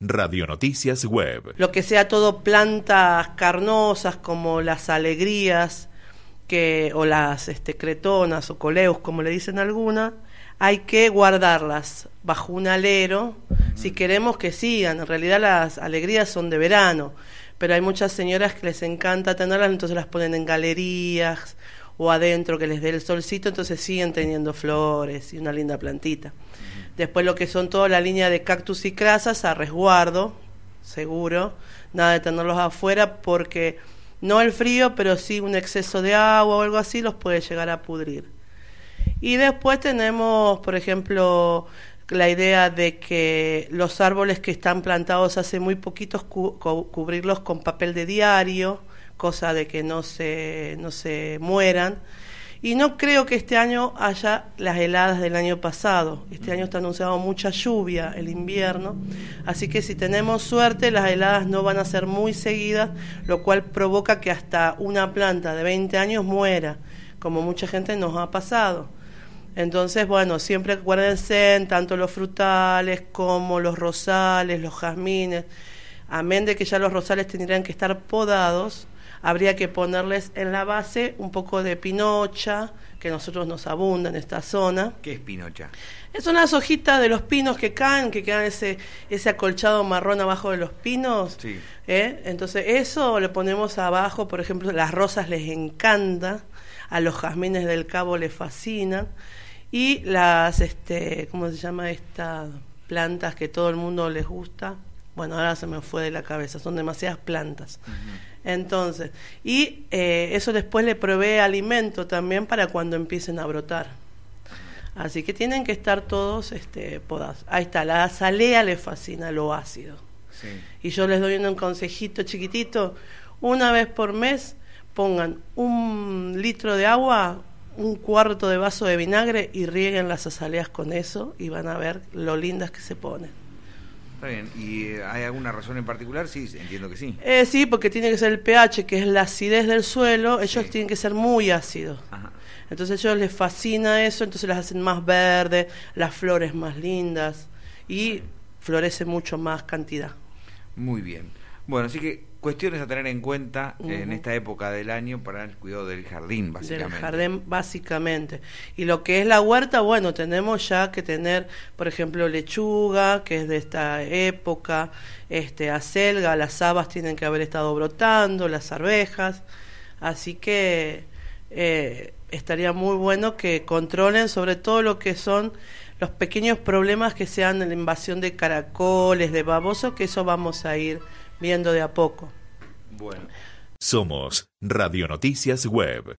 Radio Noticias Web. Lo que sea todo plantas carnosas como las alegrías que, o las este, cretonas o coleus, como le dicen algunas, hay que guardarlas bajo un alero si queremos que sigan. En realidad las alegrías son de verano, pero hay muchas señoras que les encanta tenerlas, entonces las ponen en galerías o adentro que les dé el solcito, entonces siguen teniendo flores y una linda plantita. Después lo que son toda la línea de cactus y crasas a resguardo, seguro. Nada de tenerlos afuera porque no el frío, pero sí un exceso de agua o algo así los puede llegar a pudrir. Y después tenemos, por ejemplo, la idea de que los árboles que están plantados hace muy poquitos cubrirlos con papel de diario, cosa de que no se, no se mueran. Y no creo que este año haya las heladas del año pasado. Este año está anunciado mucha lluvia el invierno. Así que si tenemos suerte, las heladas no van a ser muy seguidas, lo cual provoca que hasta una planta de 20 años muera, como mucha gente nos ha pasado. Entonces, bueno, siempre acuérdense, tanto los frutales como los rosales, los jazmines, amén de que ya los rosales tendrían que estar podados habría que ponerles en la base un poco de pinocha, que nosotros nos abunda en esta zona. ¿Qué es pinocha? Es una hojitas de los pinos que caen, que quedan ese, ese acolchado marrón abajo de los pinos. ¿eh? Entonces eso le ponemos abajo, por ejemplo, las rosas les encanta, a los jazmines del cabo les fascina, y las, este, ¿cómo se llama estas plantas que todo el mundo les gusta? bueno, ahora se me fue de la cabeza, son demasiadas plantas. Entonces, y eh, eso después le provee alimento también para cuando empiecen a brotar. Así que tienen que estar todos este, podados. Ahí está, la azalea le fascina lo ácido. Y yo les doy un consejito chiquitito, una vez por mes pongan un litro de agua, un cuarto de vaso de vinagre y rieguen las azaleas con eso y van a ver lo lindas que se ponen. Está bien, ¿y eh, hay alguna razón en particular? Sí, entiendo que sí. Eh, sí, porque tiene que ser el pH, que es la acidez del suelo, ellos tienen que ser muy ácidos. Entonces a ellos les fascina eso, entonces las hacen más verdes, las flores más lindas y florece mucho más cantidad. Muy bien. Bueno, así que cuestiones a tener en cuenta en esta época del año para el cuidado del jardín, básicamente. jardín, básicamente. Y lo que es la huerta, bueno, tenemos ya que tener, por ejemplo, lechuga, que es de esta época, este acelga, las habas tienen que haber estado brotando, las arvejas. Así que eh, estaría muy bueno que controlen sobre todo lo que son los pequeños problemas que sean la invasión de caracoles, de babosos, que eso vamos a ir viendo de a poco. Bueno. Somos Radio Noticias Web.